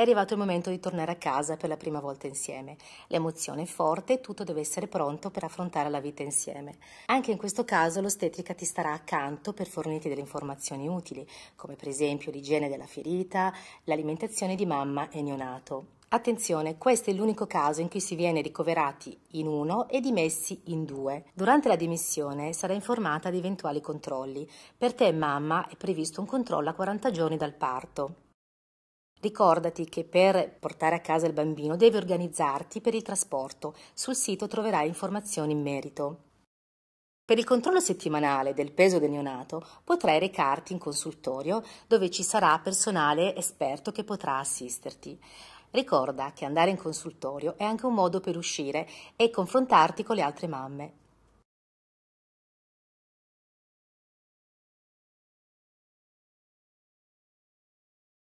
È arrivato il momento di tornare a casa per la prima volta insieme. L'emozione è forte e tutto deve essere pronto per affrontare la vita insieme. Anche in questo caso l'ostetrica ti starà accanto per fornirti delle informazioni utili, come per esempio l'igiene della ferita, l'alimentazione di mamma e neonato. Attenzione, questo è l'unico caso in cui si viene ricoverati in uno e dimessi in due. Durante la dimissione sarà informata di eventuali controlli. Per te, mamma, è previsto un controllo a 40 giorni dal parto. Ricordati che per portare a casa il bambino devi organizzarti per il trasporto. Sul sito troverai informazioni in merito. Per il controllo settimanale del peso del neonato potrai recarti in consultorio dove ci sarà personale esperto che potrà assisterti. Ricorda che andare in consultorio è anche un modo per uscire e confrontarti con le altre mamme.